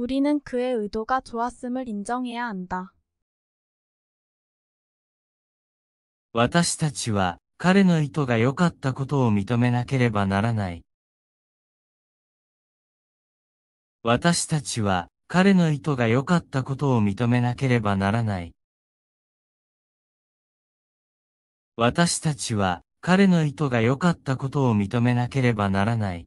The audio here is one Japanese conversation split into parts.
우리는그의의도가좋았음을인정해야한다私たちは彼の意図が良かったことを認めなければならない。私たちは彼の意図が良かったことを認めなければならない。私たちは彼の意図が良かったことを認めなければならない。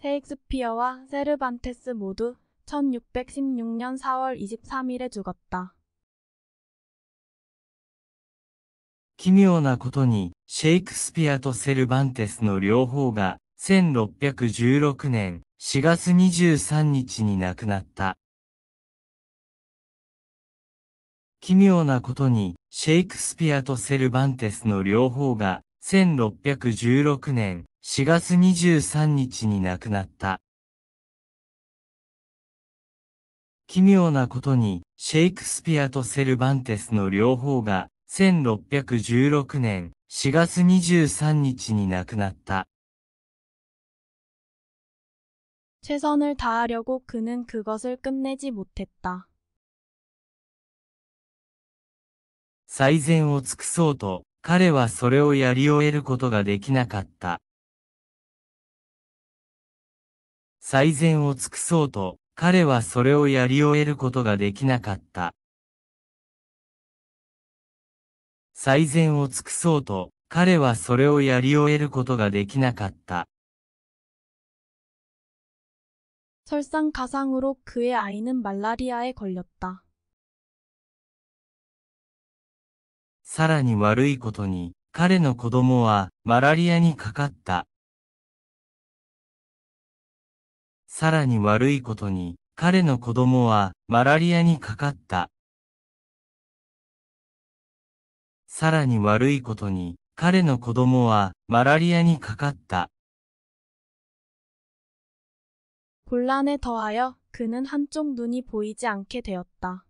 셰익스피어와세르반테스모두1616년4월23일에죽었다奇妙なことに、シェイクスピアとセルバンテスの両方が、1616年4月23日に亡くなった。奇妙なことに、シェイクスピアとセルバンテスの両方が、1616年4月23日に亡くなった。奇妙なことに、シェイクスピアとセルバンテスの両方が、1616年4月23日に亡くなった。최선을다하려고그는그것을끝내지못했다最善を尽くそうと、彼はそれをやり終えることができなかった。最善を尽くそうと、彼はそれをやり終えることができなかった。最善を尽くそうと、彼はそれをやり終えることができなかった。설상가상으로그의아이는말라리아에걸렸다さらに悪いことに、彼の子供はマラリアにかかった。さらに悪いことに、彼の子供はマラリアにかかった。さらに悪いことに、彼の子供はマラリアにかかった。혼란에더하여그는한쪽눈이보이지않게되었다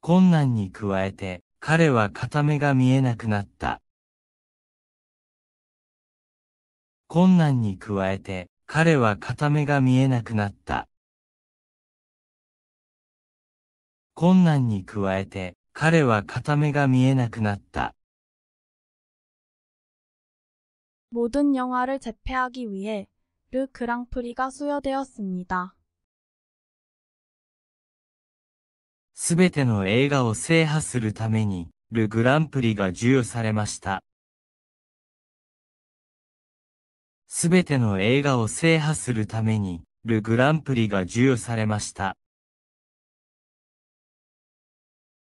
困難に加えて彼は片目が見えなくなった。困難に加えて、彼は片目が見えなくなった。困難に加えて、彼は片目が見えなくなった。모든영화를재패하기위해르그랑프리가수여되었습니다すべての映画を制覇するために、ル・グランプリが授与されました。すべての映画を制覇するために、ル・グランプリが授与されました。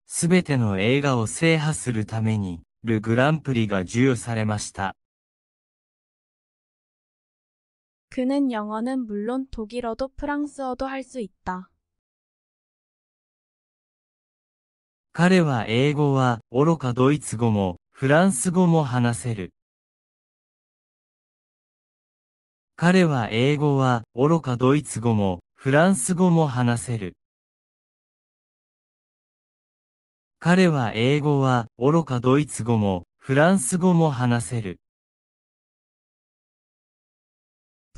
すべての映画を制覇するために、ル・グランプリが授与されました。그는영어는물론독일어도프랑스어도할수있다彼は英語は、愚かドイツ語も、フランス語も話せる。彼は英語は愚かドイツ語もフランス語も話せる。彼は英語は愚かドイツ語もフランス語も話せる。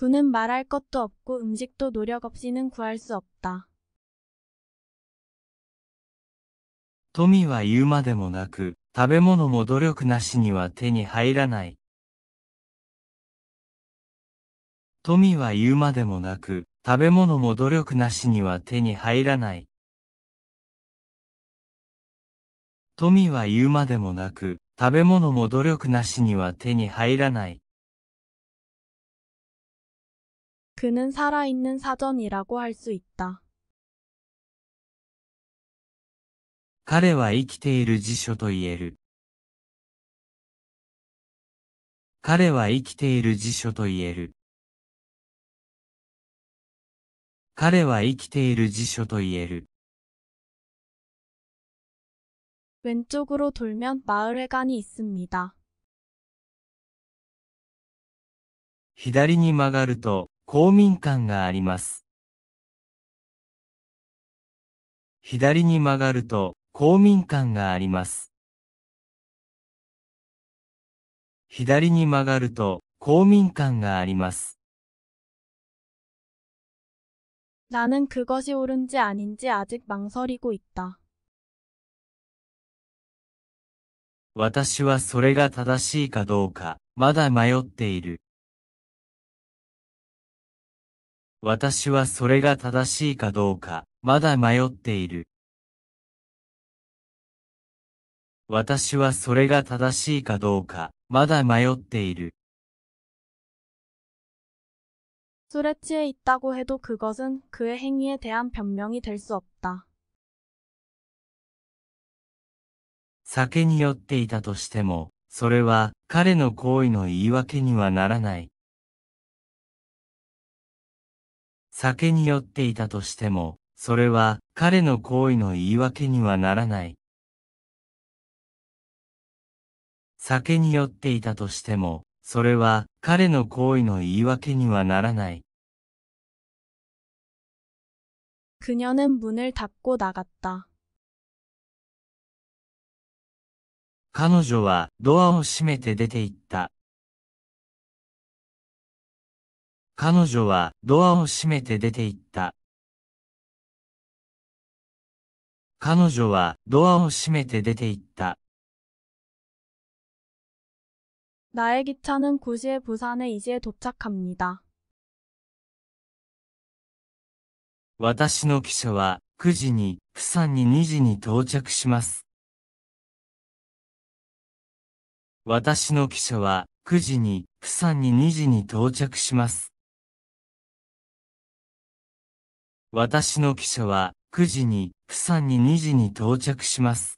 부는말할것도없고음식도노력없이는구할수없다富は言うまでもなく、食べ物も努力なしには手に入らない。富は言うまでもなく、食べ物も努力なしには手に入らない。富は言うまでもなく、食べ物も努力なしには手に入らない。그는살아있는사전이라고할수있다彼は生きている辞書と言える。彼は生きている辞書と言える。彼は生きている辞書と言える。왼쪽으로돌면마을회관이있습니다左に曲がると公民館があります。左に曲がると公民館があります。左に曲がると公民館があります。나는그것이옳은지아닌지아직망설이고있다私はそれが正しいかどうか、まだ迷っている。私はそれが正しいかどうか、まだ迷っている。私はそれが正しいかどうか、まだ迷っている。술에취해있다고해도그것은그의행위에대한변명이될수없다酒に酔っていたとしても、それは彼の行為の言い訳にはならない。酒に酔っていたとしても、それは彼の行為の言い訳にはならない。酒に酔っていたとしても、それは彼の行為の言い訳にはならない。그녀는문을닫고나갔다彼女はドアを閉めて出て行った。彼女はドアを閉めて出て行った。彼女はドアを閉めて出て行った。나의기차는9시에부산에이제도착합니다私の記者は9時に、釜山に2時に到着します。私の汽車は9時に、釜山に2時に到着します。私の汽車は9時に、釜山に2時に到着します。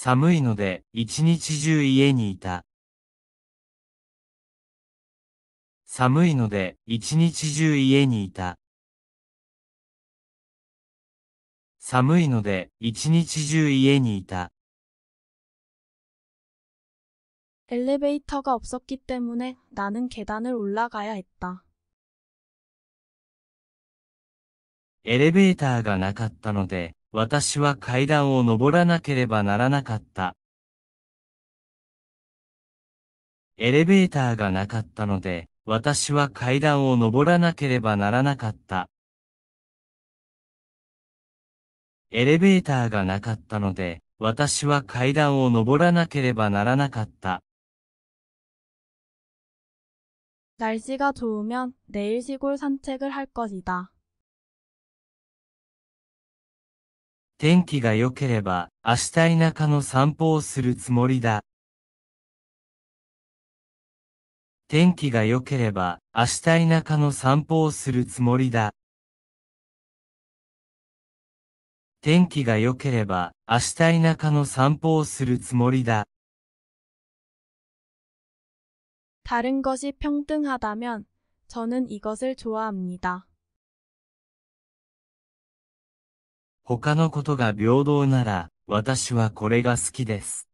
寒いので一日中家にいた。寒いので一日中家にいた。寒いので一日中家にいた。レベーターが없었기때문에나는계단을올라가야했다エレベーターがなかったので私は階段を登らなければならなかった。エレベーターがなかったので、私は階段を登らなければならなかった。エレベーターがなかったので、私は階段を登らなければならなかった。날씨が좋으면내일시골산책을할것이다天気が良ければ、明日田舎の散歩をするつもりだ。天気が良ければ、明日田舎の散歩をするつもりだ。天気が良ければ、明日田舎の散歩をするつもりだ。다른것이평등하다 면、 저는이것을좋아합니 다。 他のことが平等なら、私はこれが好きです。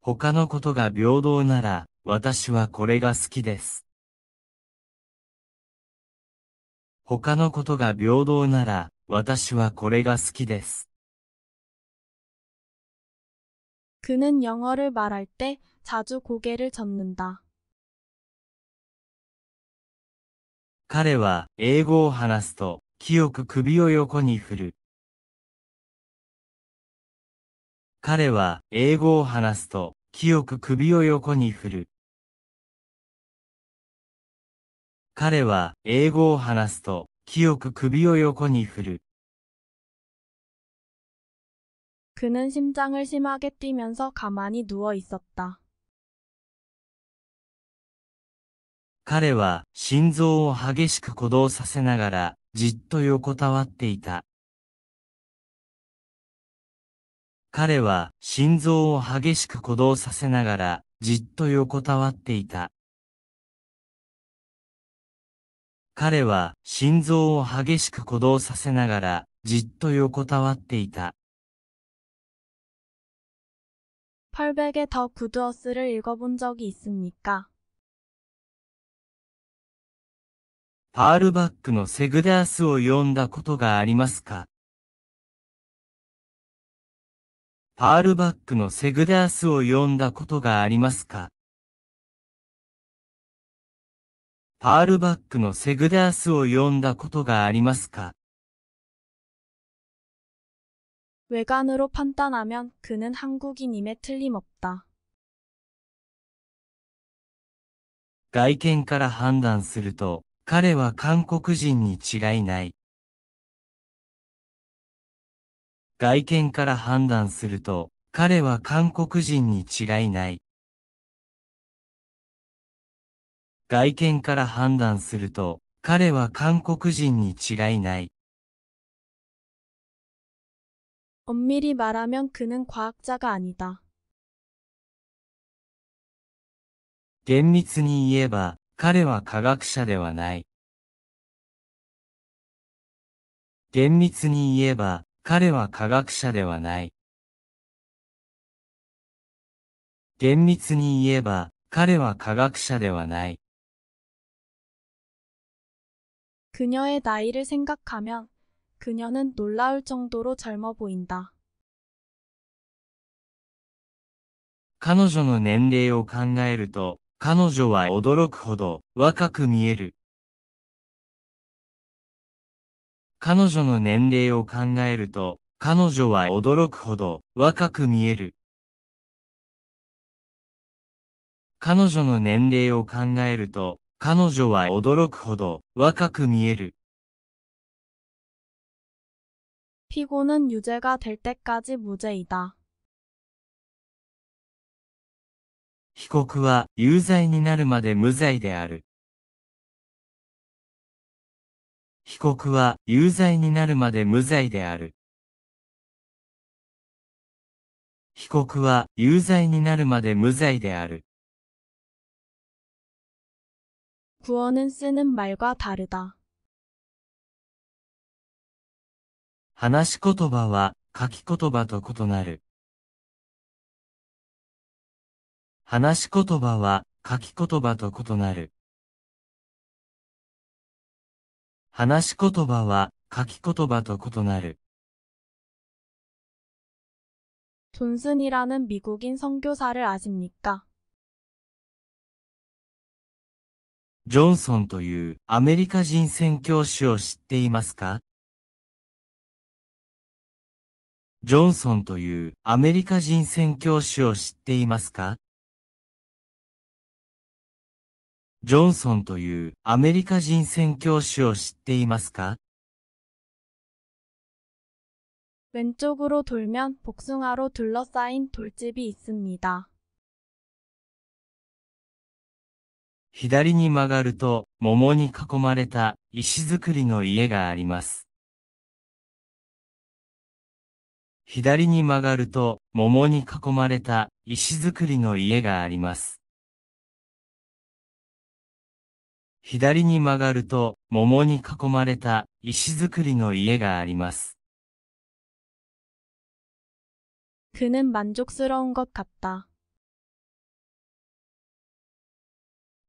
他のことが平等なら、私はこれが好きです。他のことが平等なら、私はこれが好きです。그는영어를말할때자주고개를젓는 다。 彼は英語を話すと清く首を横に振る。彼は英語を話すと、清く首を横に振る。彼は英語を話すと、清く首を横に振る。그는심장을심하게뛰면서가만히누워있었다彼は心臓を激しく鼓動させながらじっと横たわっていた。彼は心臓を激しく鼓動させながら、じっと横たわっていた。彼は心臓を激しく鼓動させながら、じっと横たわっていた。800에더구두어스를읽어본적이있습니까パールバックのセグダースを読んだことがありますかパールバックのセグダースを読んだことがありますかパールバックのセグダースを読んだことがありますか외관으로판단하면그는한국인임에틀림없다外見から判断すると彼は韓国人に違いない。外見から判断すると、彼は韓国人に違いない。外見から判断すると、彼は韓国人に違いない。엄밀히말하면그는과학자가아니다厳密に言えば、彼は科学者ではない。厳密に言えば、彼は科学者ではない。厳密に言えば、彼は科学者ではない。그녀의나이를생각하면그녀는놀라울정도로젊어보인다彼女の年齢を考えると、彼女は驚くほど若く見える。彼女の年齢を考えると、彼女は驚くほど若く見える。彼女の年齢を考えると、彼女は驚くほど若く見える。피고는유죄가될때까지무죄이다被告は有罪になるまで無罪である。被告は有罪になるまで無罪である。被告は有罪になるまで無罪である。구원은쓰는말과다르다話し言葉は書き言葉と異なる。話し言葉は書き言葉と異なる。話し言葉は書き言葉と異なる。존슨이라는미국인선교사를아십니까ジョンソンというアメリカ人宣教師を知っていますかジョンソンというアメリカ人宣教師を知っていますかジョンソンというアメリカ人宣教師を知っていますか왼쪽으로돌면복숭아로둘러싸인돌집이있습니다左に曲がると桃に囲まれた石造りの家があります。左に曲がると桃に囲まれた石造りの家があります。左に曲がると、桃に囲まれた石造りの家があります。그는만족스러운것같다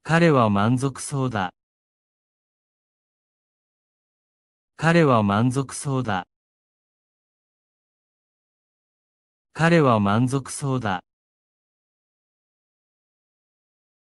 彼は満足そうだ。彼は満足そうだ。彼は満足そうだ。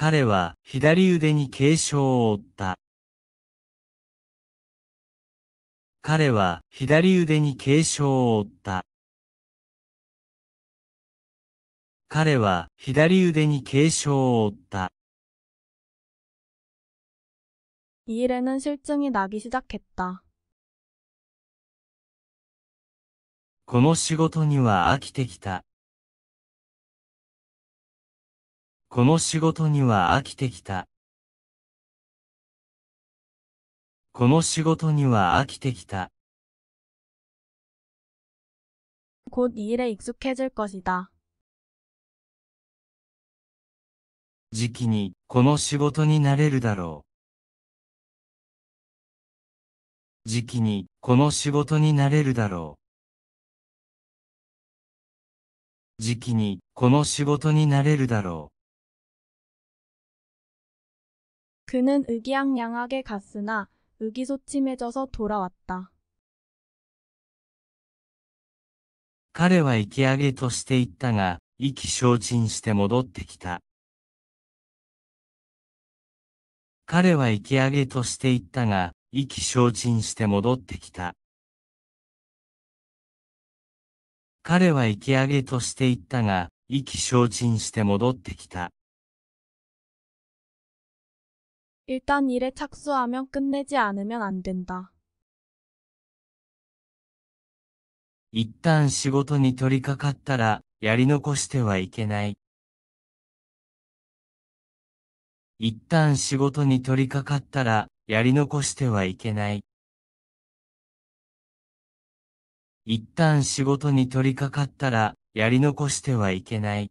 彼は左腕に軽傷を負った。彼は左腕に軽傷を負った。彼は左腕に軽傷を負った。이일에는실증이나기시작했다この仕事には飽きてきた。この仕事には飽きてきた。この仕事には飽きてきた。곧이일에익숙해질것이 다。 時期にこの仕事になれるだろう。時期にこの仕事になれるだろう。時期にこの仕事になれるだろう。그는의기양양하게갔으나의기소침해져서돌아왔다彼は行き上げとして行ったが、意気消沈して戻ってきた。彼は行き上げとして行ったが、意気消沈して戻ってきた。彼は行き上げとして行ったが、意気消沈して戻ってきた。일단일에착수하면끝내지않으면안된다一旦仕事に取り掛かったら、やり残してはいけない。一旦仕事に取り掛かったら、やり残してはいけない。一旦仕事に取り掛かったら、やり残してはいけない。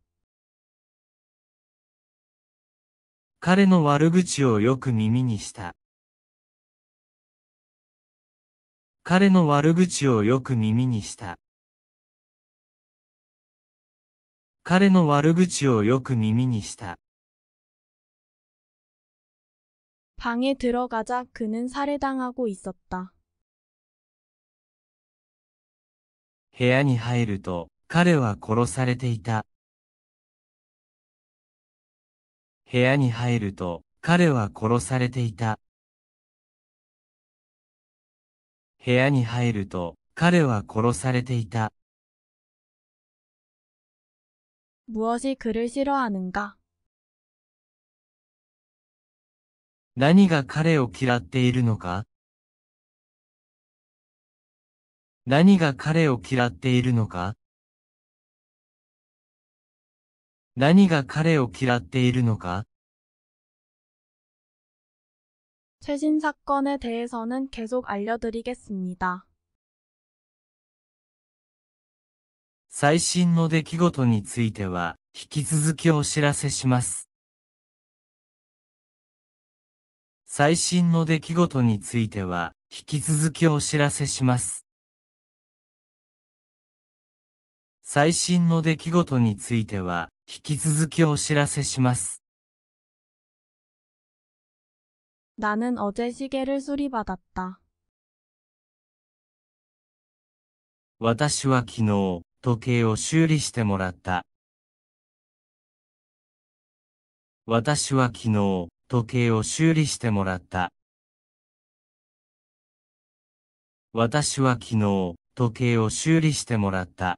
彼の悪口をよく耳にした。彼の悪口をよく耳にした。彼の悪口をよく耳にした。방에들어가자그는살해당하고있었다部屋に入ると彼は殺されていた。部屋に入ると、彼は殺されていた。部屋に入ると、彼は殺されていた。무엇이그를싫어하는가何が彼を嫌っているのか何が彼を嫌っているのか何が彼を嫌っているのか최신사건에대해서는계속알려드리겠습니다最新の出来事については、引き続きお知らせします。最新の出来事については、引き続きお知らせします。最新の出来事については、引き続きお知らせします。나는어제시계를수리받았다私は昨日、時計を修理してもらった。私は昨日、時計を修理してもらった。私は昨日、時計を修理してもらった。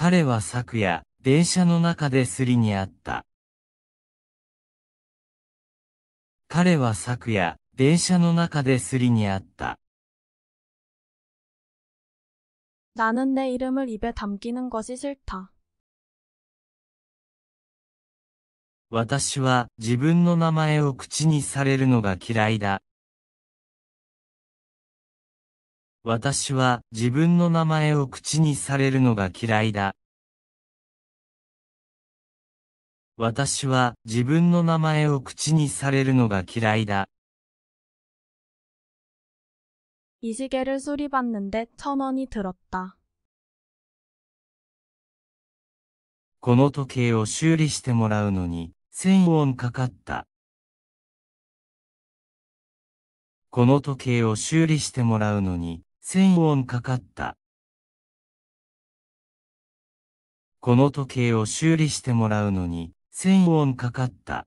彼は昨夜、電車の中ですりにあった。彼は昨夜、電車の中ですりにあった。나는내이름을입에담기는것이싫 다。 私は自分の名前を口にされるのが嫌いだ。私は自分の名前を口にされるのが嫌いだ。私は自分の名前を口にされるのが嫌いだ。이시계를수리받는데천원이들었다この時計を修理してもらうのに1000ウォンかかった。この時計を修理してもらうのに千ンかかった。この時計を修理してもらうのに、千ンかかった。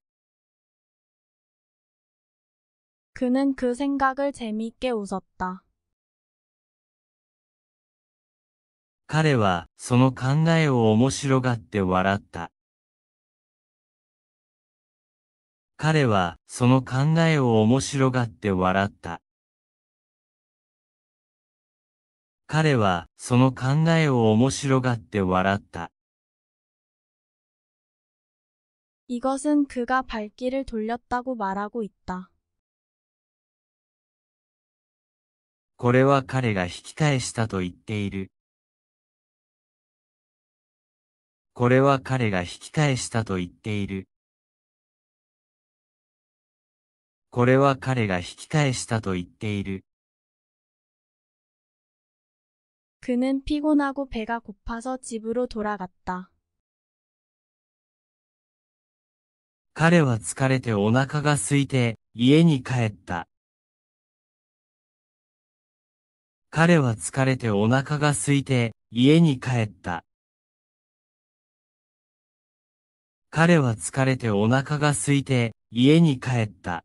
그는그생각을재미있게웃었 다。 彼は、その考えを面白がって笑った。彼は、その考えを面白がって笑った。彼は、その考えを面白がって笑った。이것은그가발길을돌렸다고말하고있다これは彼が引き返したと言っている。これは彼が引き返したと言っている。これは彼が引き返したと言っている。그는피곤하고배가고파서집으로돌아갔다彼は疲れてお腹が空いて家に帰った。彼は疲れてお腹が空いて家に帰った。彼は疲れてお腹が空いて家に帰った。